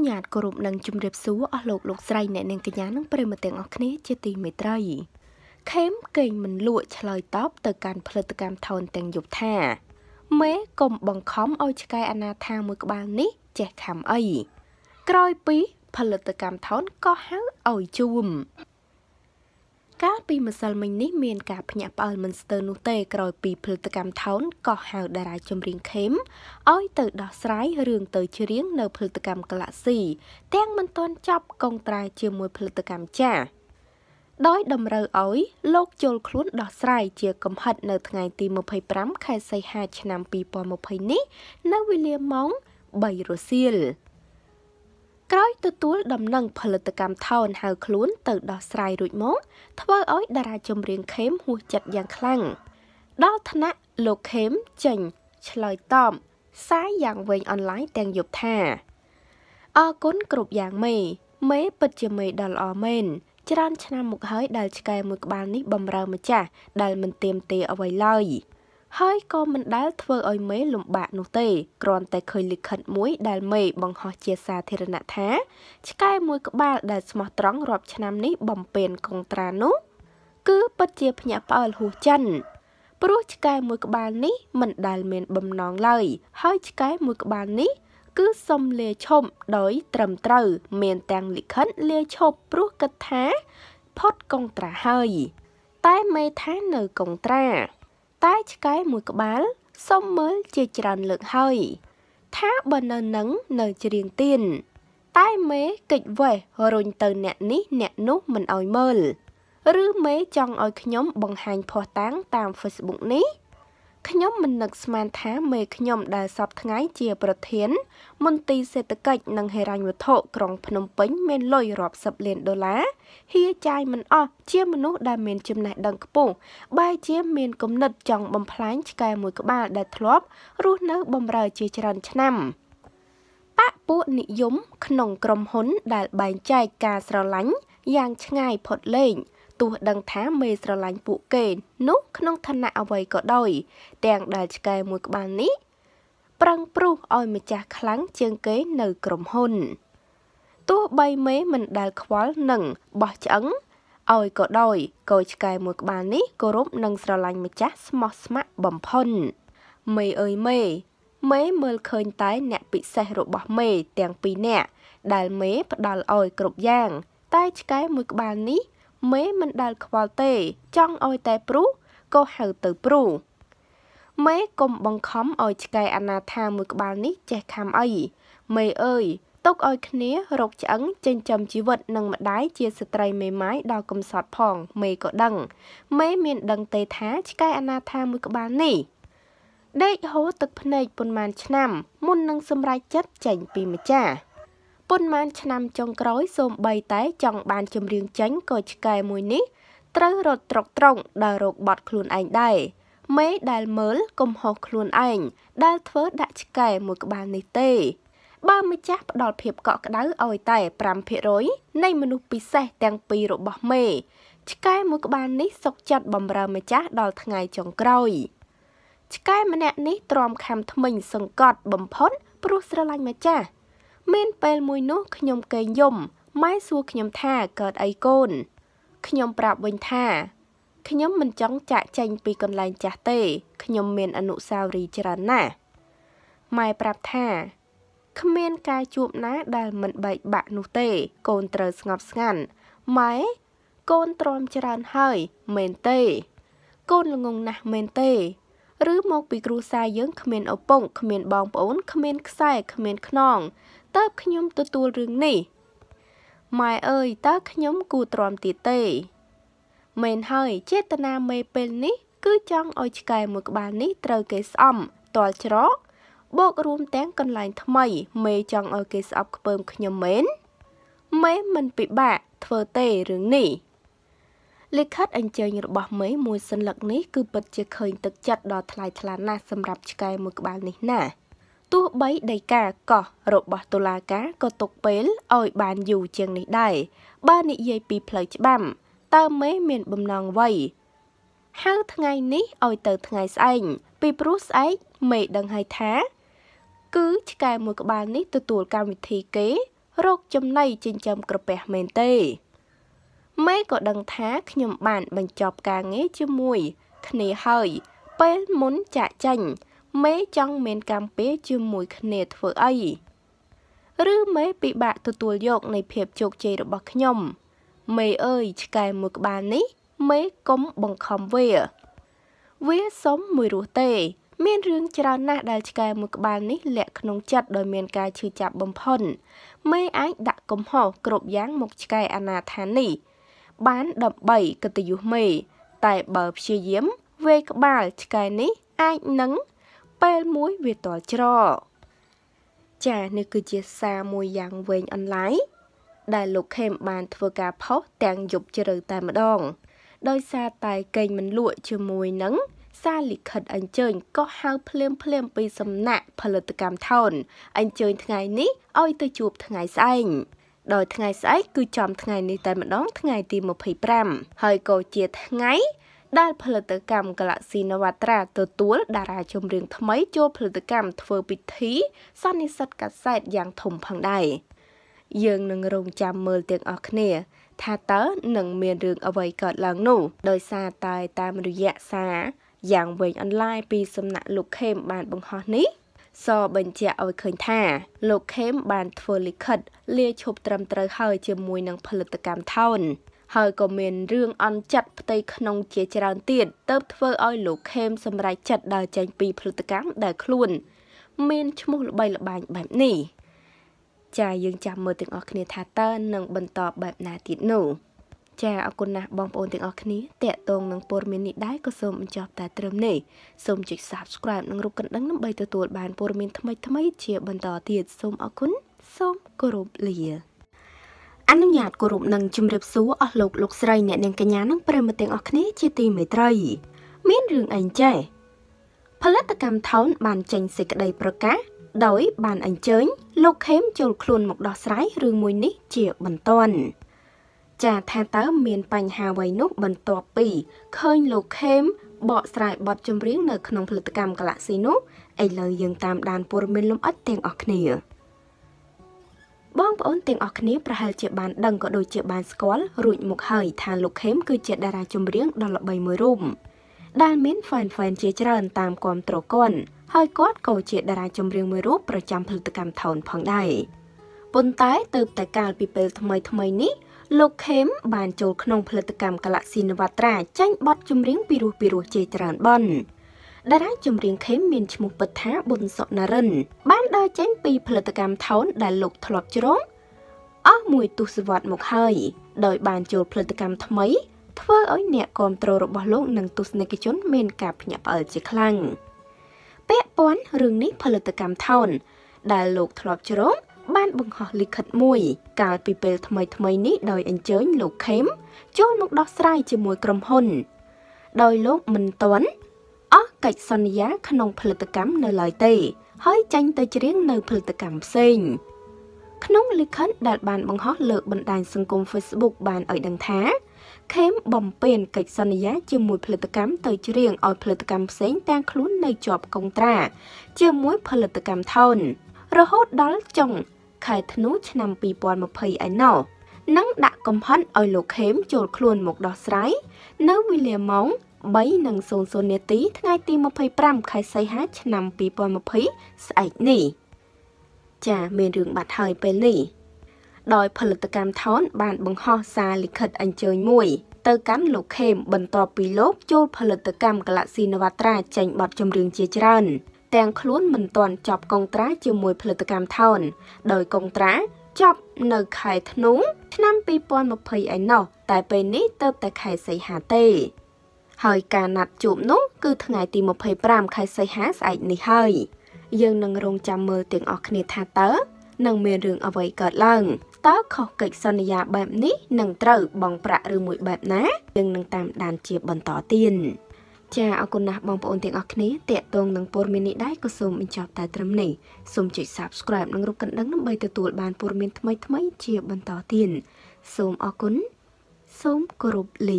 ញ្ញាតគោរពនិងជម្រាបសួរអស់លោកលោកស្រីអ្នកនាងកញ្ញានិងប្រិមត្តទាំងអស់គ្នាជាទីមេត្រីខេមកេងមិនលក់ឆ្លើយតបទៅកាន់ផលិតកម្មថនទាំងយប់ថាមេកុំបង្ខំឲ្យឆ្កែអាណាថាមួយក្បាលនេះចេះខំអីក្រោយពីផលិតកម្មថនក៏ហៅឲ្យជួមកាលពីម្សិលមិញនេះមានការភ្ញាក់ផ្អើលមិនស្ទើរនោះទេក្រោយពីផលិតកម្មថោនកោះហៅ តារាចម្រៀងខេមឲ្យ ទៅដោះស្រាយរឿងទៅច្រៀងនៅផលិតកម្មកាឡាស៊ី ទាំងមិនទាន់ចប់កងត្រាជាមួយផលិតកម្មចាស់ដោយតម្រូវឲ្យលោកចូលខ្លួនដោះស្រាយជា កំហិត នៅថ្ងៃ ទី25ខែសីហាឆ្នាំ2020នេះ នៅវេលាម៉ោង3រសៀលក្រោយទទួលដំណឹងផលិតកម្មថោនហៅខ្លួន ទៅដោះស្រាយរួចមកធ្វើឲ្យតារាចម្រៀងខេមហួសចិត្តយ៉ាងខ្លាំងដល់ថ្នាក់លោកខេមចេញឆ្លើយតបសារយ៉ាងវែងអនឡាញទាំងយប់ថាអរគុណគ្រប់យ៉ាងមេ មេ ពិតជាមេដ៏ល្អមែនច្រើនឆ្នាំមកហើយដែលឆ្កែមួយក្បាលនេះបំរើម្ចាស់ដែលមិនទៀមទាអ្វីឡើយហើយក៏មិនដែលធ្វើឲ្យមេលំបាកនោះទេគ្រាន់តែឃើញលិខិតមួយដែលមេបង្ហោះជាសាធារណៈថាឆ្កែមួយក្បាលដែលស្មោះត្រង់រាប់ឆ្នាំនេះបំពេញកងត្រានោះ គឺពិតជាភ្ញាក់ផ្អើលហួសចិនព្រោះឆ្កែមួយក្បាលនេះមិនដែលមានបំណងឡើយហើយឆ្កែមួយក្បាលនេះ គឺសុំលាឈប់ដោយត្រឹមត្រូវ មានទាំងលិខិតលាឈប់ព្រោះគិតថាផុតកងត្រាហើយ តែមេថានៅកងត្រាតែឆ្កែមួយក្បាល សុំមើលជាច្រើនលើកហើយ ថាបើនៅនឹងនៅច្រៀងទៀនតែមេកិច្ចវេះរុញទៅអ្នកនេះអ្នកនោះមិនអោយមើលឬមេចង់អោយខ្ញុំបង្ហាញភ័ស្តុតាងតាម Facebook នេះខ្ញុំមិននឹកស្មានថាមេខ្ញុំដែលសពថ្ងៃជាប្រធានមន្ទីរសេដ្ឋកិច្ចនិងហិរញ្ញវត្ថុក្រុងភ្នំពេញ មានលុយរាប់សិបលានដុល្លារហ៊ាចាយមិនអស់ជាមនុស្សដែលមានចំណេះដឹងខ្ពស់បែជាមានគំនិតចង់បំផ្លាញឆ្កែមួយក្បាលដែលធ្លាប់រស់នៅបំរើជាច្រើនឆ្នាំបពពួកនិយមក្នុងក្រុមហ៊ុនដែលបែងចែកការស្រឡាញ់យ៉ាងឆ្ងាយផុតលេង។ទោះដឹងថាមេស្រឡាញ់ពួកគេ នោះក្នុងឋានៈអ្វីក៏ដោយ ទាំងដែលឆ្កែមួយក្បាលនេះប្រឹងប្រុសឲ្យម្ចាស់ខ្លាំងជាងគេនៅក្រុមហ៊ុនទោះបីមេមិនដែលខ្វល់នឹងបោះឆ្អឹងឲ្យក៏ដោយកោឆ្កែមួយក្បាលនេះគោរពនិងស្រឡាញ់ម្ចាស់ស្មោះស្ម័គ្របំផុនមេអើយមេ មេមើលឃើញតែអ្នកពិសេសរបស់មេទាំងពីរនាក់ដែលមេ ផ្ដាល់ឲ្យគ្រប់យ៉ាង តែឆ្កែមួយក្បាលនេះមេមិនដែលខ្វល់ទេចង់ឲ្យតែព្រុសក៏ហៅទៅព្រុសមេកុំបង្ខំឲ្យឆ្កែអាណាថាមួយក្បាលនេះចេះខំអីមេអើយទុកឲ្យគ្នារកឆ្អឹងចិញ្ចឹមជីវិតនឹងម្ដាយជាស្ត្រីមេម៉ាយដល់កំសត់ផងមេក៏ដឹងមេមានដឹងទេថាឆ្កែអាណាថាមួយក្បាលនេះដេកហូរទឹកភ្នែកប៉ុន្មាន ឆ្នាំ មុននឹងសម្រេចចិត្តចេញពីម្ចាស់ប៉ុន្មានឆ្នាំចុងក្រោយសូម្បីតែចង់បានចម្រៀងចេញក៏ឆ្កែមួយនេះត្រូវរត់ត្រកត្រង់ដល់រោគបាត់ខ្លួនឯងដែរមេដែលមើលកំហុសខ្លួនឯងដែលធ្វើដាក់ឆ្កែមួយក្បាលនេះទេ បើម្ចាស់ផ្ដល់ភាពកក់ក្ដៅឲ្យតែ5%នៃមនុស្សពិសេសទាំងពីររបស់មេឆ្កែមួយក្បាលនេះសុកចិត្តបំរើម្ចាស់ដល់ថ្ងៃចុងក្រោយឆ្កែម្នាក់នេះទ្រាំខំថ្មិញសង្កត់បំផុត ព្រោះស្រឡាញ់ម្ចាស់មានពេលមួយនោះខ្ញុំកេងយំម៉ែសួរខ្ញុំថាកើតអីកូនខ្ញុំប្រាប់វិញថាខ្ញុំមិនចង់ចាក់ចេញពីកន្លែងចាស់ទេខ្ញុំមានអនុស្សាវរីយ៍ច្រើនណាស់ម៉ែប្រាប់ថាគ្មានការជួបណា ដែលមិនបែកបាក់នោះទេកូនត្រូវស្ងប់ស្ងាត់ម៉ែកូនទ្រាំច្រើនហើយមែនទេ កូនល្ងងណាស់មែនទេឬមកពីគ្រួសារយើងគ្មានឪពុកគ្មានបងប្អូនគ្មានខ្សែគ្មានខ្នងតើបខ្ញុំទទួលរឿងនេះម៉ែអើយតើខ្ញុំគួរទ្រាំទៀតទេមែនហើយចេតនាមេពេលនេះ គឺចង់ឲ្យឆ្កែមួយក្បាលនេះត្រូវគេស្អំតល់ច្រកបូករួមទាំងកន្លែងថ្មីមេចង់ឲ្យគេស្អប់ខ្ពើមខ្ញុំមែនមេមិនពិបាកធ្វើទេរឿងនេះលិខិតអញ្ជើញរបស់មេមួយសន្លឹកនេះគឺពិតជាឃើញទឹកចិត្តដ៏ថ្លៃថ្លាណាស់សម្រាប់ឆ្កែមួយក្បាលនេះណាស់ទោះបីដីកាកោះរបស់តុលាការក៏ຕົកពេលឲ្យបានយូរជាងនេះដែរបើនិយាយពីផ្លូវច្បាប់តើមេមានបំណងអ្វីហៅថ្ងៃនេះឲ្យទៅថ្ងៃស្អែកពីព្រោះស្អែកមេដឹងហើយថា គឺឆ្កែមួយក្បាលនេះទទួលកម្មវិធីគេរោគចំណីចិញ្ចឹមក្រពះមែនទេ មេក៏ដឹងថាខ្ញុំបានបញ្ចប់ការងារជាមួយគ្នាហើយពេលមុនចាក់ចាញ់មេចង់មានកម្ពីជាមួយគ្នាធ្វើអីឬមេពិបាកទទួលយកនៃភាពជោគជ័យរបស់ខ្ញុំមេអើយឆ្កែមួយក្បាលនេះមេកុំបង្ខំវា វាសុំមួយរស់ទេ មានរឿងច្រើនណាស់ដែលឆ្កែមួយក្បាលនេះលាក់ក្នុងចិត្តដោយមានការឈឺចាប់បំផុនមេអាច ដាក់កំហុសគ្រប់យ៉ាងមកឆ្កែអនាថានេះ បាន13កិត្តិយសមេតែបើព្យាយាម វេក្បាលឆ្កែនេះ អាចនឹងពេលមួយវាតល់ច្រកចានេះគឺជាសារមួយយ៉ាងវែងអនឡាញដែលលោកខេមបានធ្វើការផុសទាំងយប់ជ្រៅតែម្ដង ដោយសារតែកេងមិនលក់ជាមួយនឹងសារលិខិតអញ្ជើញក៏ហៅភ្លាមភ្លាមពីសំណាក់ ផលិតកម្មថោនអញ្ជើញថ្ងៃនេះឲ្យ ទៅជួបថ្ងៃស្អែកដោយថ្ងៃស្អែកគឺ ចំថ្ងៃនេះតែម្ដងថ្ងៃ ទី25ហើយក៏ជាថ្ងៃដែលផលិតកម្ម Galaxy Navatra ទទួលតារាចម្រៀងថ្មីចូលផលិតកម្មធ្វើពិធី សន្និសិទកាសែតយ៉ាងធំផងដែរយើងនឹងរងចាំមើលទាំងអស់គ្នាថាតើនឹងមានរឿងអ្វីកើតឡើងនោះដោយសារតែតាមរយៈសារយ៉ាងវែងអនឡាញពីសំណាក់លោកខេមបានបង្ហោះនេះ សបញ្ជាក់ឲ្យឃើញថាលោកខេមបានធ្វើលិខិត លាឈប់ត្រឹមត្រូវហើយជាមួយនឹងផលិតកម្មថោនហើយក៏មានរឿងអន់ចិត្តផ្ទៃក្នុងជាច្រើនទៀតទៅធ្វើឲ្យលោកខេមសម្រេចចិត្តដើរចេញពីផលិតកម្មដែលខ្លួន មានឈ្មោះល្បីល្បាញបែបនេះចាយើងចាំមើលទាំងអស់គ្នាថាតើនឹងបន្តបែបណាទៀតនោះ ចាអរគុណណាស់បងប្អូនទាំងអស់គ្នាតេតងនឹងព័ត៌មាននេះដែរក៏សូមបញ្ចប់តែត្រឹមនេះសូមចុច Subscribe និងរូបកណ្ដឹងដើម្បីទទួល បានព័ត៌មានថ្មីៗជាបន្តទៀតសូមអរគុណសូមគោរពលាអនុញ្ញាតគោរពនិងជំរាបសួរអស់លោកលោកស្រីអ្នកនាងកញ្ញានិងប្រិមត្តទាំងអស់គ្នាជាទីមេត្រី មានរឿងអីចេះផលិតកម្មថោនបានចេញសេចក្តីប្រកាស ដោយ បានអញ្ជើញ លោកខេមចូលខ្លួនមកដោះស្រាយរឿងមួយនេះជាបន្ទាន់ចាថាតើមានបញ្ហាអ្វីនោះបន្ទាប់ពីឃើញលោកខេមបកស្រាយបទចម្រៀងនៅក្នុងផលិតកម្មកឡាស៊ីនោះឥឡូវយើងតាមដានព័ត៌មានលម្អិតទាំងអស់គ្នាបងប្អូនទាំងអស់គ្នាប្រហែលជាបានដឹងក៏ដូចជាបានស្គាល់រួចមកហើយ ថាលោកខេម គឺជាតារាចម្រៀងដ៏ល្បីមួយរូបដែលមាន fan fan ជាច្រើនតាមគាំទ្រគាត់ហើយគាត់ក៏ជាតារាចម្រៀងមួយរូបប្រចាំផលិតកម្មថោនផងដែរប៉ុន្តែទៅតែកាលពីពេលថ្មីថ្មីនេះលោកខេម បានចូលក្នុងផលិតកម្ម Galaxy Navatra ចាញ់បទចម្រៀងពីរោះពីរោះជាច្រើនបន់តារាចម្រៀងខេមមានឈ្មោះពិតថាប៊ុនសុណារិនបានដើរចេញពីផលិតកម្មថោនដែលលោកធ្លាប់ច្រងអស់មួយទសវត្សរ៍មកហើយដោយបានចូលផលិតកម្មថ្មីធ្វើឲ្យអ្នកគ្រប់គ្រងរបស់លោកនិងទស្សនិកជនមានការភ្ញាក់ផ្អើលជាខ្លាំងពាក់ព័ន្ធរឿងនេះផលិតកម្មថោនដែលលោកធ្លាប់ច្រងបានបង្ហោះលិខិតមួយ កាលពីពេលថ្មីថ្មីនេះដោយអញ្ជើញលោកខេមចូលមកដោះស្រាយជាមួយក្រុមហ៊ុន ដោយលោកមិនតន់កិច្ចសន្យា ក្នុង ផលិតកម្មនៅឡើយទេហើយចាញ់ទៅច្រៀងនៅផលិតកម្មផ្សេងក្នុងលិខិតដែល បានបង្ហោះលើបណ្ដាញសង្គម Facebook បានឲ្យដឹងថា ខេម បំពេញកិច្ចសន្យាជាមួយផលិតកម្មទៅច្រៀងឲ្យផលិតកម្មផ្សេងទាំងខ្លួននៅជាប់កុងត្រា ជាមួយផលិតកម្មថោនរហូតដល់ចុងខែធ្នូឆ្នាំ2020ឯណោះនឹងដាក់កំហិនឲ្យលោកខេមចូលខ្លួនមកដោះស្រាយនៅវេលាម៉ោង13:00នាទី ថ្ងៃទី25ខែសីហាឆ្នាំ2020ស្អែកនេះចាមានរឿងបាត់ហើយពេលនេះដោយ ផលិតកម្មថនបានបង្ហោះសារលិខិតអញ្ជើញមួយ ទៅកាន់លោកខេមបន្ទាប់ពីលោកចូលផលិតកម្ម Galaxy Navatra ចេញបទចម្រៀងជាច្រើនទាំងខ្លួនមិនទាន់ចប់កុងត្រាជាមួយផលិតកម្មថនដោយកុងត្រាចប់នៅខែធ្នូឆ្នាំ2020ឯណោះតែពេលនេះទៅតែខែសីហាទេហើយការណាត់ជួបនោះ គឺថ្ងៃទី25ខែសីហាស្អែកនេះហើយ យើងនឹងរងចាំមើលទាំងអស់គ្នាថាតើនឹងមានរឿងអ្វីកើតឡើងតើខុសកិច្ចសន្យាបែបនេះនឹងត្រូវបង់ប្រាក់ឬមួយបែបណាយើងនឹងតាមដានជាបន្តទៀតចាអរគុណណាស់បងប្អូនទាំងអស់គ្នាតេតងនឹងព័ត៌មាននេះដែរក៏សូមបញ្ចប់តែត្រឹមនេះសូមចុច Subscribe និងរូបកណ្ដឹងដើម្បីទទួលបានព័ត៌មានថ្មីៗជាបន្តទៀតសូមអរគុណសូមគោរពលា